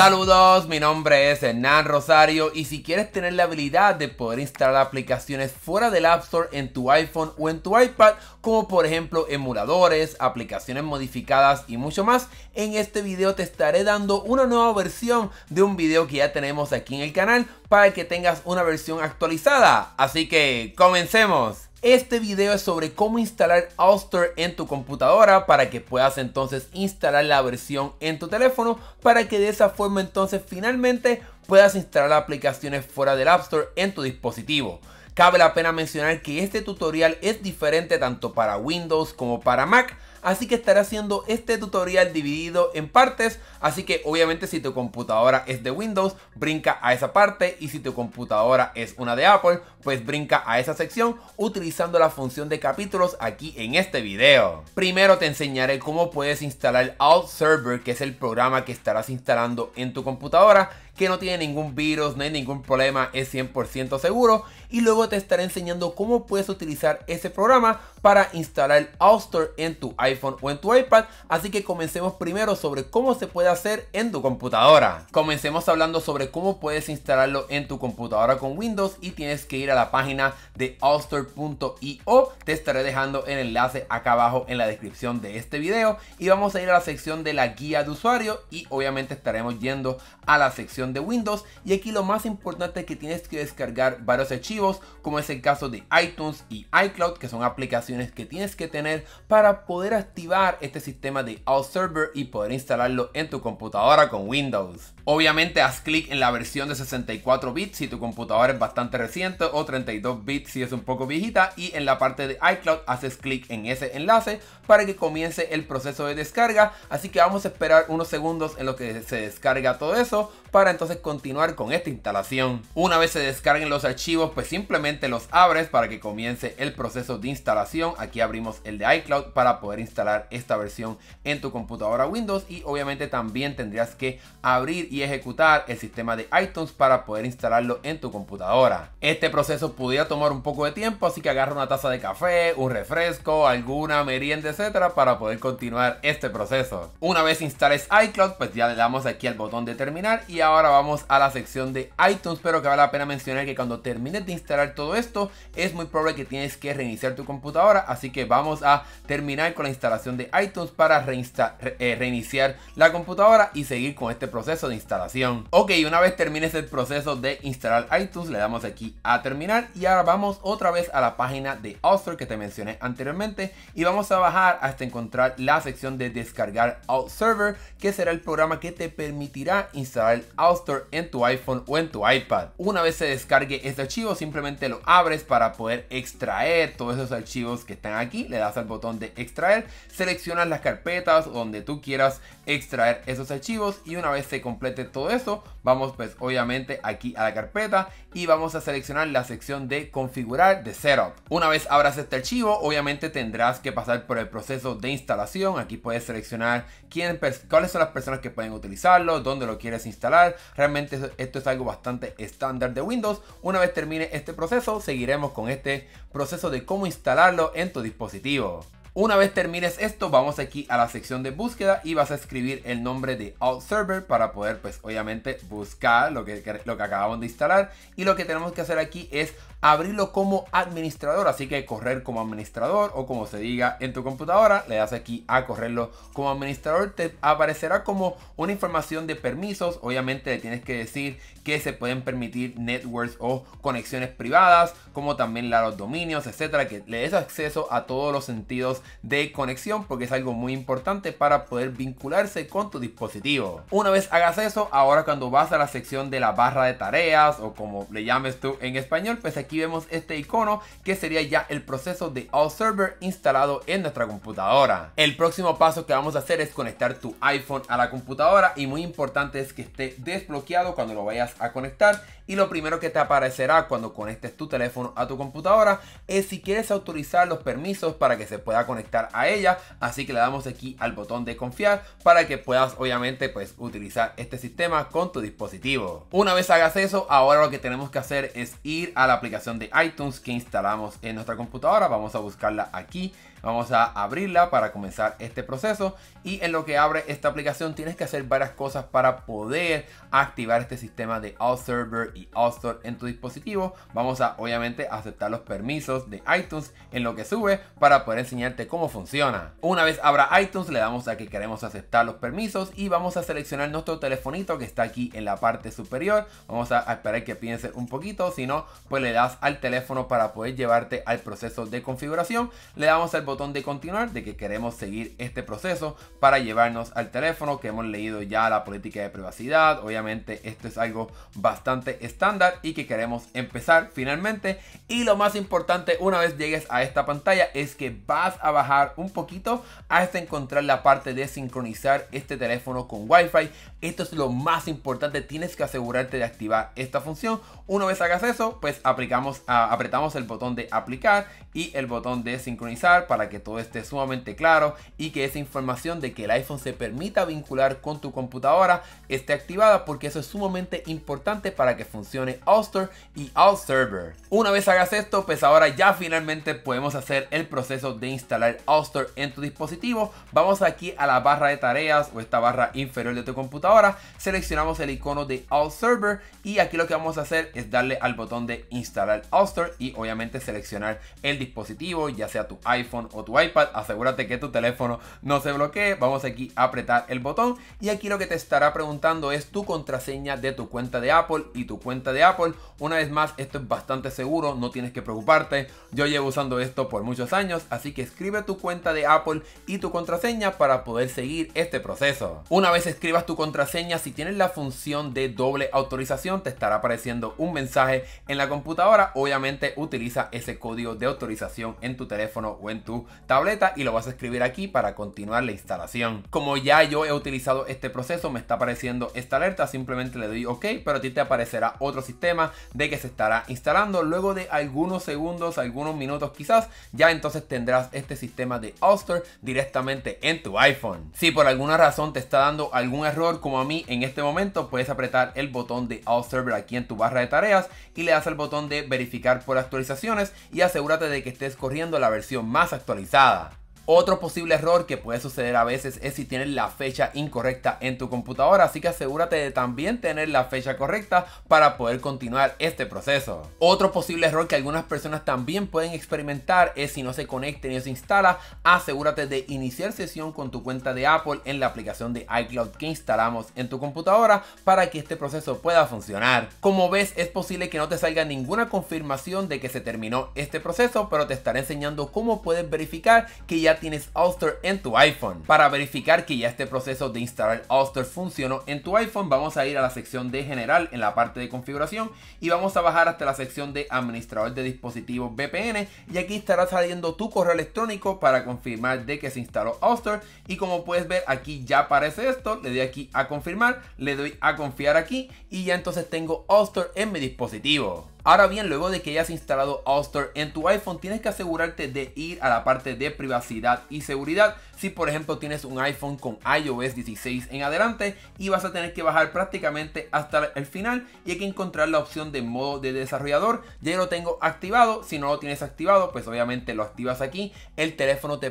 Saludos, mi nombre es Hernán Rosario y si quieres tener la habilidad de poder instalar aplicaciones fuera del App Store en tu iPhone o en tu iPad, como por ejemplo emuladores, aplicaciones modificadas y mucho más, en este video te estaré dando una nueva versión de un video que ya tenemos aquí en el canal para que tengas una versión actualizada. Así que comencemos. Este video es sobre cómo instalar Store en tu computadora para que puedas entonces instalar la versión en tu teléfono para que de esa forma entonces finalmente puedas instalar aplicaciones fuera del App Store en tu dispositivo. Cabe la pena mencionar que este tutorial es diferente tanto para Windows como para Mac, así que estaré haciendo este tutorial dividido en partes, así que obviamente si tu computadora es de Windows, brinca a esa parte y si tu computadora es una de Apple, pues brinca a esa sección utilizando la función de capítulos aquí en este video. Primero te enseñaré cómo puedes instalar Alt Server, que es el programa que estarás instalando en tu computadora que no tiene ningún virus, no hay ningún problema, es 100% seguro. Y luego te estaré enseñando cómo puedes utilizar ese programa para instalar el Store en tu iPhone o en tu iPad. Así que comencemos primero sobre cómo se puede hacer en tu computadora. Comencemos hablando sobre cómo puedes instalarlo en tu computadora con Windows y tienes que ir a la página de Allstore.io. Te estaré dejando el enlace acá abajo en la descripción de este video y vamos a ir a la sección de la guía de usuario y obviamente estaremos yendo a la sección de Windows y aquí lo más importante es que tienes que descargar varios archivos como es el caso de iTunes y iCloud que son aplicaciones que tienes que tener para poder activar este sistema de All Server y poder instalarlo en tu computadora con Windows. Obviamente haz clic en la versión de 64 bits si tu computadora es bastante reciente o 32 bits si es un poco viejita y en la parte de iCloud haces clic en ese enlace para que comience el proceso de descarga. Así que vamos a esperar unos segundos en lo que se descarga todo eso para entonces continuar con esta instalación. Una vez se descarguen los archivos pues simplemente los abres para que comience el proceso de instalación. Aquí abrimos el de iCloud para poder instalar esta versión en tu computadora Windows y obviamente también tendrías que abrir y ejecutar el sistema de iTunes para poder instalarlo en tu computadora. Este proceso pudiera tomar un poco de tiempo, así que agarra una taza de café, un refresco, alguna merienda, etcétera, para poder continuar este proceso. Una vez instales iCloud, pues ya le damos aquí al botón de terminar y ahora vamos a la sección de iTunes, pero que vale la pena mencionar que cuando termines de instalar todo esto, es muy probable que tienes que reiniciar tu computadora, así que vamos a terminar con la instalación de iTunes para eh, reiniciar la computadora y seguir con este proceso de instalación. Ok, una vez termines el este proceso de instalar iTunes, le damos aquí a terminar y ahora vamos otra vez a la página de Outstore que te mencioné anteriormente y vamos a bajar hasta encontrar la sección de descargar OutServer, que será el programa que te permitirá instalar OutStore en tu iPhone o en tu iPad. Una vez se descargue este archivo, simplemente lo abres para poder extraer todos esos archivos que están aquí, le das al botón de extraer, seleccionas las carpetas donde tú quieras extraer esos archivos y una vez se complete de todo eso, vamos pues obviamente aquí a la carpeta y vamos a seleccionar la sección de configurar de setup. Una vez abras este archivo, obviamente tendrás que pasar por el proceso de instalación. Aquí puedes seleccionar quién, cuáles son las personas que pueden utilizarlo, dónde lo quieres instalar. Realmente esto es algo bastante estándar de Windows. Una vez termine este proceso, seguiremos con este proceso de cómo instalarlo en tu dispositivo. Una vez termines esto, vamos aquí a la sección de búsqueda y vas a escribir el nombre de OutServer para poder, pues obviamente, buscar lo que, lo que acabamos de instalar. Y lo que tenemos que hacer aquí es abrirlo como administrador. Así que correr como administrador o como se diga en tu computadora, le das aquí a correrlo como administrador. Te aparecerá como una información de permisos. Obviamente le tienes que decir que se pueden permitir networks o conexiones privadas, como también los dominios, etcétera, que le des acceso a todos los sentidos de conexión porque es algo muy importante para poder vincularse con tu dispositivo. Una vez hagas eso, ahora cuando vas a la sección de la barra de tareas o como le llames tú en español, pues aquí aquí vemos este icono que sería ya el proceso de All Server instalado en nuestra computadora. El próximo paso que vamos a hacer es conectar tu iPhone a la computadora y muy importante es que esté desbloqueado cuando lo vayas a conectar y lo primero que te aparecerá cuando conectes tu teléfono a tu computadora es si quieres autorizar los permisos para que se pueda conectar a ella, así que le damos aquí al botón de confiar para que puedas obviamente pues utilizar este sistema con tu dispositivo. Una vez hagas eso, ahora lo que tenemos que hacer es ir a la aplicación de iTunes que instalamos en nuestra computadora. Vamos a buscarla aquí Vamos a abrirla para comenzar este proceso y en lo que abre esta aplicación tienes que hacer varias cosas para poder activar este sistema de All Server y All Store en tu dispositivo. Vamos a obviamente aceptar los permisos de iTunes en lo que sube para poder enseñarte cómo funciona. Una vez abra iTunes le damos a que queremos aceptar los permisos y vamos a seleccionar nuestro telefonito que está aquí en la parte superior. Vamos a esperar que piense un poquito, si no pues le das al teléfono para poder llevarte al proceso de configuración. Le damos al botón de continuar de que queremos seguir este proceso para llevarnos al teléfono que hemos leído ya la política de privacidad. Obviamente esto es algo bastante estándar y que queremos empezar finalmente. Y lo más importante una vez llegues a esta pantalla es que vas a bajar un poquito hasta encontrar la parte de sincronizar este teléfono con Wi-Fi. Esto es lo más importante, tienes que asegurarte de activar esta función. Una vez hagas eso, pues aplicamos, ah, apretamos el botón de aplicar y el botón de sincronizar para para que todo esté sumamente claro y que esa información de que el iPhone se permita vincular con tu computadora esté activada porque eso es sumamente importante para que funcione AllStore y Server. Una vez hagas esto, pues ahora ya finalmente podemos hacer el proceso de instalar AllStore en tu dispositivo. Vamos aquí a la barra de tareas o esta barra inferior de tu computadora, seleccionamos el icono de server. y aquí lo que vamos a hacer es darle al botón de instalar AllStore y obviamente seleccionar el dispositivo, ya sea tu iPhone o tu iPad, asegúrate que tu teléfono no se bloquee. Vamos aquí a apretar el botón y aquí lo que te estará preguntando es tu contraseña de tu cuenta de Apple y tu cuenta de Apple. Una vez más, esto es bastante seguro, no tienes que preocuparte. Yo llevo usando esto por muchos años, así que escribe tu cuenta de Apple y tu contraseña para poder seguir este proceso. Una vez escribas tu contraseña, si tienes la función de doble autorización, te estará apareciendo un mensaje en la computadora. Obviamente utiliza ese código de autorización en tu teléfono o en tu tableta y lo vas a escribir aquí para continuar la instalación. Como ya yo he utilizado este proceso, me está apareciendo esta alerta, simplemente le doy OK, pero a ti te aparecerá otro sistema de que se estará instalando. Luego de algunos segundos, algunos minutos quizás, ya entonces tendrás este sistema de Auster directamente en tu iPhone. Si por alguna razón te está dando algún error como a mí en este momento, puedes apretar el botón de Austerver aquí en tu barra de tareas y le das el botón de verificar por actualizaciones y asegúrate de que estés corriendo la versión más actual actualizada. Otro posible error que puede suceder a veces es si tienes la fecha incorrecta en tu computadora, así que asegúrate de también tener la fecha correcta para poder continuar este proceso. Otro posible error que algunas personas también pueden experimentar es si no se conecta ni se instala, asegúrate de iniciar sesión con tu cuenta de Apple en la aplicación de iCloud que instalamos en tu computadora para que este proceso pueda funcionar. Como ves, es posible que no te salga ninguna confirmación de que se terminó este proceso, pero te estaré enseñando cómo puedes verificar que ya tienes Auster en tu iPhone. Para verificar que ya este proceso de instalar Auster funcionó en tu iPhone, vamos a ir a la sección de general en la parte de configuración y vamos a bajar hasta la sección de administrador de dispositivos VPN y aquí estará saliendo tu correo electrónico para confirmar de que se instaló Auster y como puedes ver aquí ya aparece esto, le doy aquí a confirmar, le doy a confiar aquí y ya entonces tengo Auster en mi dispositivo. Ahora bien, luego de que hayas instalado All en tu iPhone, tienes que asegurarte de ir a la parte de privacidad y seguridad si por ejemplo tienes un iPhone con iOS 16 en adelante y vas a tener que bajar prácticamente hasta el final y hay que encontrar la opción de modo de desarrollador. Ya lo tengo activado, si no lo tienes activado pues obviamente lo activas aquí, el teléfono te,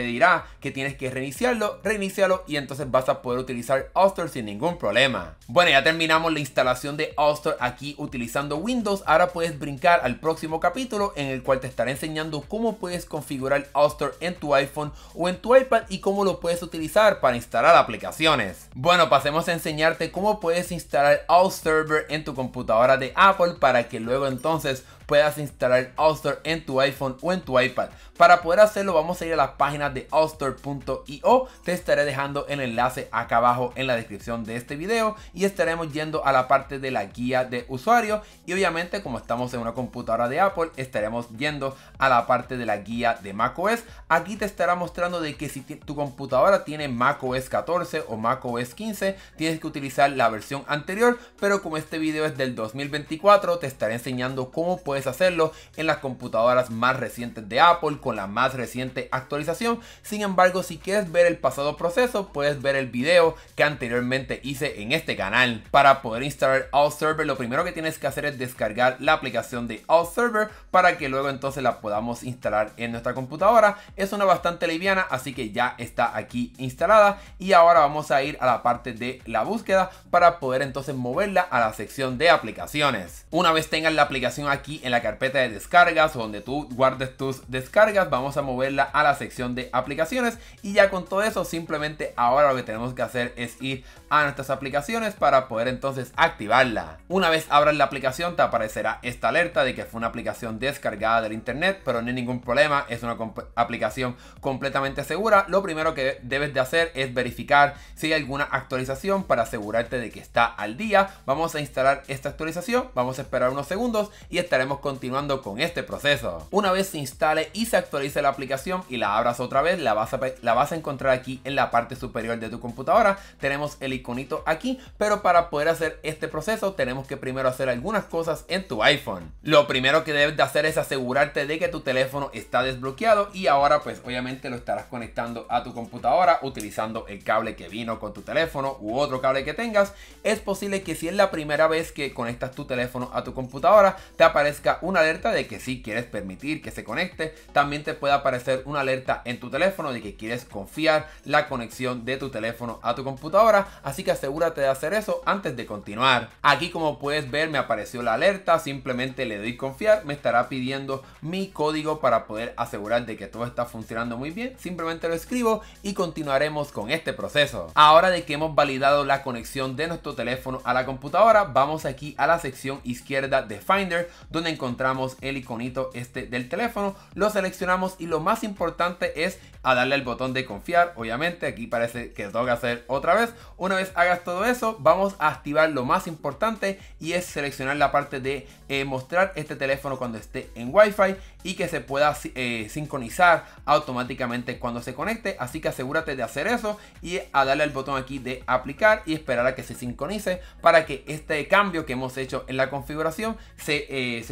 dirá que tienes que reiniciarlo, reiniciarlo y entonces vas a poder utilizar Auster sin ningún problema. Bueno ya terminamos la instalación de Auster aquí utilizando Windows, ahora puedes brincar al próximo capítulo en el cual te estaré enseñando cómo puedes configurar Auster en tu iPhone o en tu y cómo lo puedes utilizar para instalar aplicaciones. Bueno, pasemos a enseñarte cómo puedes instalar All Server en tu computadora de Apple para que luego entonces puedas instalar Allstore en tu iPhone o en tu iPad. Para poder hacerlo vamos a ir a la página de allstore.io, te estaré dejando el enlace acá abajo en la descripción de este video y estaremos yendo a la parte de la guía de usuario y obviamente como estamos en una computadora de Apple estaremos yendo a la parte de la guía de macOS. Aquí te estará mostrando de que si tu computadora tiene macOS 14 o macOS 15 tienes que utilizar la versión anterior, pero como este video es del 2024 te estaré enseñando cómo puedes hacerlo en las computadoras más recientes de Apple con la más reciente actualización. Sin embargo, si quieres ver el pasado proceso, puedes ver el video que anteriormente hice en este canal. Para poder instalar All Server, lo primero que tienes que hacer es descargar la aplicación de All Server para que luego entonces la podamos instalar en nuestra computadora. Es una bastante liviana, así que ya está aquí instalada y ahora vamos a ir a la parte de la búsqueda para poder entonces moverla a la sección de aplicaciones. Una vez tengan la aplicación aquí en la carpeta de descargas donde tú guardes tus descargas, vamos a moverla a la sección de aplicaciones y ya con todo eso simplemente ahora lo que tenemos que hacer es ir a nuestras aplicaciones para poder entonces activarla. Una vez abras la aplicación te aparecerá esta alerta de que fue una aplicación descargada del internet, pero no hay ningún problema, es una aplicación completamente segura. Lo primero que debes de hacer es verificar si hay alguna actualización para asegurarte de que está al día. Vamos a instalar esta actualización, vamos a esperar unos segundos y estaremos continuando con este proceso. Una vez se instale y se actualice la aplicación y la abras otra vez, la vas a, la vas a encontrar aquí en la parte superior de tu computadora. Tenemos el iconito aquí, pero para poder hacer este proceso tenemos que primero hacer algunas cosas en tu iPhone. Lo primero que debes de hacer es asegurarte de que tu teléfono está desbloqueado y ahora pues obviamente lo estarás conectando a tu computadora utilizando el cable que vino con tu teléfono u otro cable que tengas. Es posible que si es la primera vez que conectas tu teléfono a tu computadora te aparece una alerta de que si quieres permitir que se conecte. También te puede aparecer una alerta en tu teléfono de que quieres confiar la conexión de tu teléfono a tu computadora. Así que asegúrate de hacer eso antes de continuar. Aquí como puedes ver me apareció la alerta. Simplemente le doy confiar. Me estará pidiendo mi código para poder asegurar de que todo está funcionando muy bien. Simplemente lo escribo y continuaremos con este proceso. Ahora de que hemos validado la conexión de nuestro teléfono a la computadora, vamos aquí a la sección izquierda de Finder donde encontramos el iconito este del teléfono, lo seleccionamos y lo más importante es a darle al botón de confiar, obviamente aquí parece que tengo que hacer otra vez, una vez hagas todo eso vamos a activar lo más importante y es seleccionar la parte de eh, mostrar este teléfono cuando esté en Wi-Fi y que se pueda eh, sincronizar automáticamente cuando se conecte, así que asegúrate de hacer eso y a darle al botón aquí de aplicar y esperar a que se sincronice para que este cambio que hemos hecho en la configuración se eh,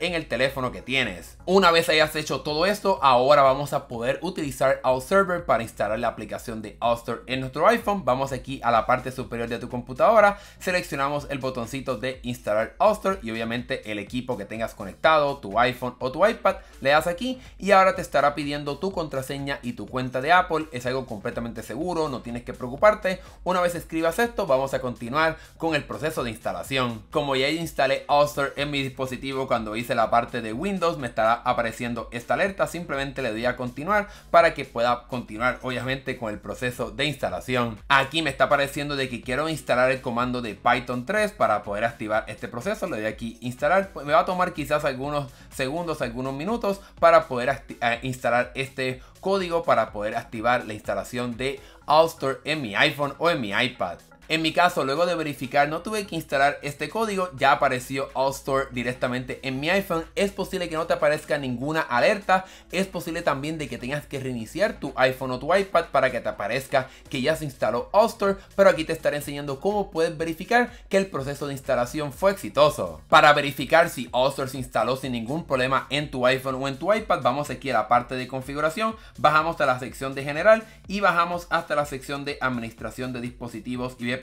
en el teléfono que tienes. Una vez hayas hecho todo esto, ahora vamos a poder utilizar server para instalar la aplicación de Outstore en nuestro iPhone. Vamos aquí a la parte superior de tu computadora, seleccionamos el botoncito de instalar Outstore y obviamente el equipo que tengas conectado, tu iPhone o tu iPad, le das aquí y ahora te estará pidiendo tu contraseña y tu cuenta de Apple. Es algo completamente seguro, no tienes que preocuparte. Una vez escribas esto, vamos a continuar con el proceso de instalación. Como ya instalé Outstore en mi dispositivo, cuando hice la parte de Windows me estará apareciendo esta alerta. Simplemente le doy a continuar para que pueda continuar obviamente con el proceso de instalación. Aquí me está apareciendo de que quiero instalar el comando de Python 3 para poder activar este proceso. Le doy aquí instalar. Pues, me va a tomar quizás algunos segundos, algunos minutos para poder eh, instalar este código para poder activar la instalación de Alstor en mi iPhone o en mi iPad. En mi caso, luego de verificar, no tuve que instalar este código, ya apareció All Store directamente en mi iPhone. Es posible que no te aparezca ninguna alerta, es posible también de que tengas que reiniciar tu iPhone o tu iPad para que te aparezca que ya se instaló All Store, pero aquí te estaré enseñando cómo puedes verificar que el proceso de instalación fue exitoso. Para verificar si All Store se instaló sin ningún problema en tu iPhone o en tu iPad, vamos aquí a la parte de configuración, bajamos a la sección de general y bajamos hasta la sección de administración de dispositivos y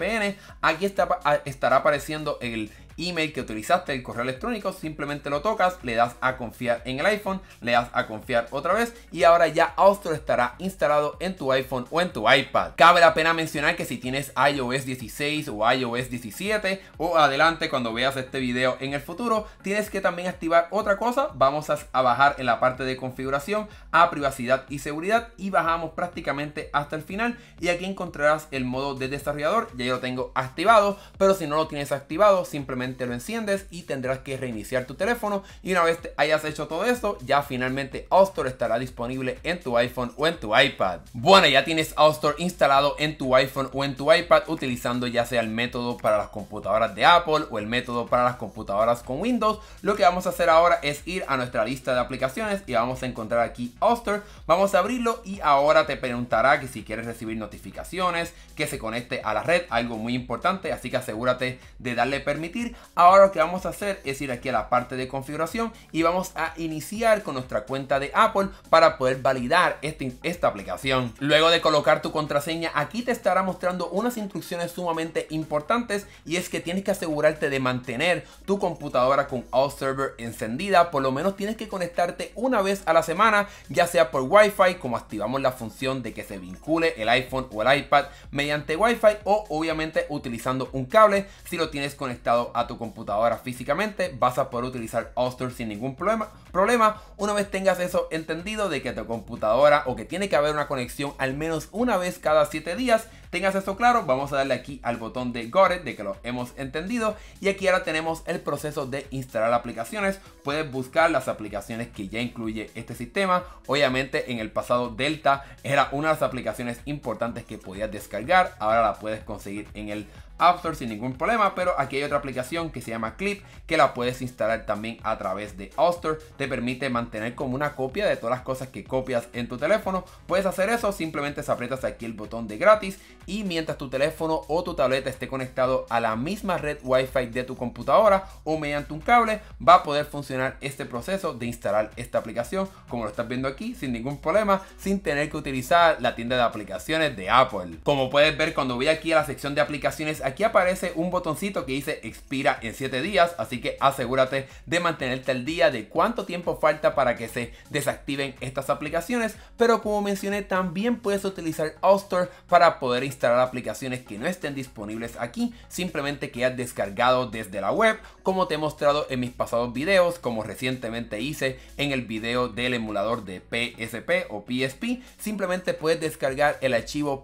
Aquí estará apareciendo el email que utilizaste, el correo electrónico, simplemente lo tocas, le das a confiar en el iPhone, le das a confiar otra vez y ahora ya Austro estará instalado en tu iPhone o en tu iPad. Cabe la pena mencionar que si tienes iOS 16 o iOS 17 o adelante cuando veas este video en el futuro, tienes que también activar otra cosa, vamos a bajar en la parte de configuración a privacidad y seguridad y bajamos prácticamente hasta el final y aquí encontrarás el modo de desarrollador, ya lo tengo activado, pero si no lo tienes activado simplemente lo enciendes y tendrás que reiniciar tu teléfono. Y una vez hayas hecho todo esto, ya finalmente Outdoor estará disponible en tu iPhone o en tu iPad. Bueno, ya tienes Outdoor instalado en tu iPhone o en tu iPad utilizando ya sea el método para las computadoras de Apple o el método para las computadoras con Windows. Lo que vamos a hacer ahora es ir a nuestra lista de aplicaciones y vamos a encontrar aquí Outdoor Vamos a abrirlo y ahora te preguntará que si quieres recibir notificaciones, que se conecte a la red, algo muy importante, así que asegúrate de darle permitir ahora lo que vamos a hacer es ir aquí a la parte de configuración y vamos a iniciar con nuestra cuenta de Apple para poder validar esta aplicación. Luego de colocar tu contraseña, aquí te estará mostrando unas instrucciones sumamente importantes y es que tienes que asegurarte de mantener tu computadora con All Server encendida, por lo menos tienes que conectarte una vez a la semana, ya sea por Wi-Fi, como activamos la función de que se vincule el iPhone o el iPad mediante Wi-Fi o obviamente utilizando un cable si lo tienes conectado a tu computadora físicamente, vas a poder utilizar Auster sin ningún problema, problema una vez tengas eso entendido de que tu computadora o que tiene que haber una conexión al menos una vez cada 7 días, tengas eso claro, vamos a darle aquí al botón de Got de que lo hemos entendido y aquí ahora tenemos el proceso de instalar aplicaciones, puedes buscar las aplicaciones que ya incluye este sistema, obviamente en el pasado Delta era una de las aplicaciones importantes que podías descargar, ahora la puedes conseguir en el App Store sin ningún problema, pero aquí hay otra aplicación que se llama Clip que la puedes instalar también a través de App Store. Te permite mantener como una copia de todas las cosas que copias en tu teléfono. Puedes hacer eso, simplemente apretas aprietas aquí el botón de gratis y mientras tu teléfono o tu tableta esté conectado a la misma red Wi-Fi de tu computadora o mediante un cable, va a poder funcionar este proceso de instalar esta aplicación, como lo estás viendo aquí, sin ningún problema, sin tener que utilizar la tienda de aplicaciones de Apple. Como puedes ver, cuando voy aquí a la sección de aplicaciones aquí aparece un botoncito que dice expira en 7 días, así que asegúrate de mantenerte al día de cuánto tiempo falta para que se desactiven estas aplicaciones, pero como mencioné también puedes utilizar Store para poder instalar aplicaciones que no estén disponibles aquí, simplemente que has descargado desde la web, como te he mostrado en mis pasados videos, como recientemente hice en el video del emulador de PSP o PSP, simplemente puedes descargar el archivo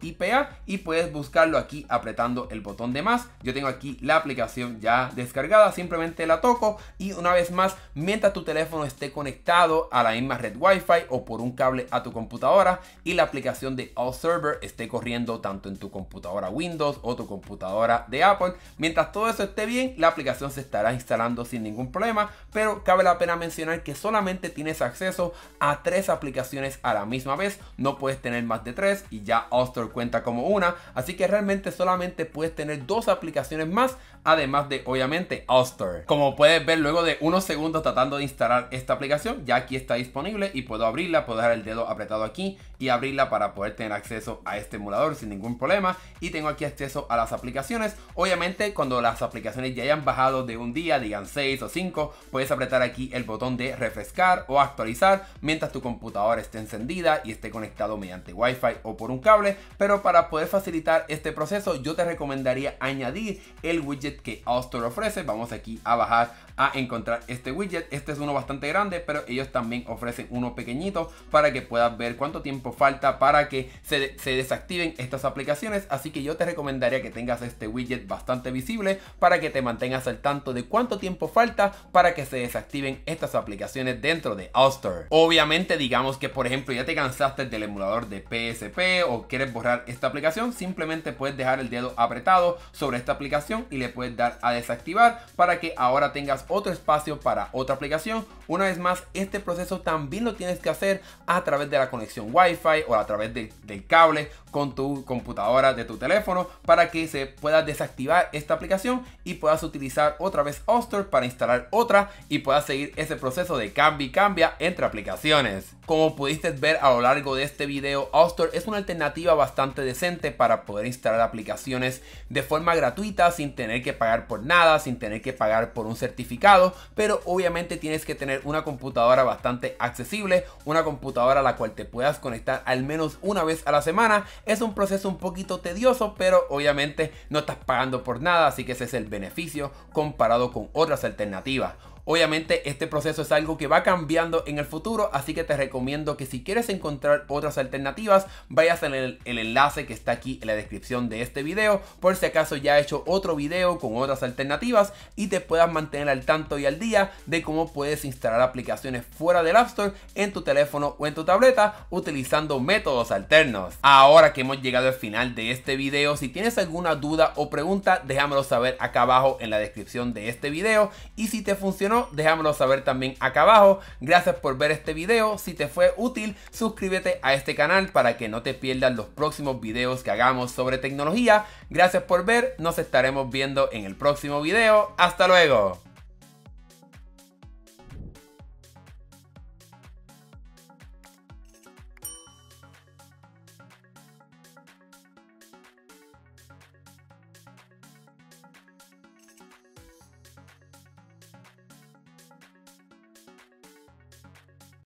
.ipa y puedes buscarlo aquí apretando el botón de más. Yo tengo aquí la aplicación ya descargada, simplemente la toco y una vez más, mientras tu teléfono esté conectado a la misma red Wi-Fi o por un cable a tu computadora y la aplicación de All Server esté corriendo tanto en tu computadora Windows o tu computadora de Apple, mientras todo eso esté bien, la aplicación se estará instalando sin ningún problema, pero cabe la pena mencionar que solamente tienes acceso a tres aplicaciones a la misma vez, no puedes tener más de tres y ya All Store cuenta como una, así que realmente solamente puedes tener dos aplicaciones más además de obviamente Oster. Como puedes ver luego de unos segundos tratando de instalar esta aplicación, ya aquí está disponible y puedo abrirla, puedo dejar el dedo apretado aquí y abrirla para poder tener acceso a este emulador sin ningún problema y tengo aquí acceso a las aplicaciones. Obviamente cuando las aplicaciones ya hayan bajado de un día, digan 6 o 5, puedes apretar aquí el botón de refrescar o actualizar mientras tu computadora esté encendida y esté conectado mediante Wi-Fi o por un cable, pero para poder facilitar este proceso yo te recomendaría añadir el widget que All ofrece. Vamos aquí a bajar a encontrar este widget. Este es uno bastante grande, pero ellos también ofrecen uno pequeñito para que puedas ver cuánto tiempo falta para que se, desactiven estas aplicaciones. Así que yo te recomendaría que tengas este widget bastante visible para que te mantengas al tanto de cuánto tiempo falta para que se desactiven estas aplicaciones dentro de Auster. Obviamente, digamos que por ejemplo ya te cansaste del emulador de PSP o quieres borrar esta aplicación, simplemente puedes dejar el dedo apretado sobre esta aplicación y le puedes dar a desactivar para que ahora tengas otro espacio para otra aplicación una vez más, este proceso también lo tienes que hacer a través de la conexión Wi-Fi o a través del cable con tu computadora de tu teléfono para que se pueda desactivar esta aplicación y puedas utilizar otra vez Oster para instalar otra y puedas seguir ese proceso de cambio y cambia entre aplicaciones. Como pudiste ver a lo largo de este video, Oster es una alternativa bastante decente para poder instalar aplicaciones de forma gratuita sin tener que pagar por nada, sin tener que pagar por un certificado, pero obviamente tienes que tener una computadora bastante accesible, una computadora a la cual te puedas conectar al menos una vez a la semana. Es un proceso un poquito tedioso, pero obviamente no estás pagando por nada, así que ese es el beneficio comparado con otras alternativas. Obviamente este proceso es algo que va cambiando en el futuro, así que te recomiendo que si quieres encontrar otras alternativas, vayas en el, enlace que está aquí en la descripción de este video, por si acaso ya he hecho otro video con otras alternativas y te puedas mantener al tanto y al día de cómo puedes instalar aplicaciones fuera del App Store en tu teléfono o en tu tableta utilizando métodos alternos. Ahora que hemos llegado al final de este video, si tienes alguna duda o pregunta, déjamelo saber acá abajo en la descripción de este video y si te funcionó Dejámoslo saber también acá abajo. Gracias por ver este video. Si te fue útil, suscríbete a este canal para que no te pierdas los próximos videos que hagamos sobre tecnología. Gracias por ver. Nos estaremos viendo en el próximo video. ¡Hasta luego!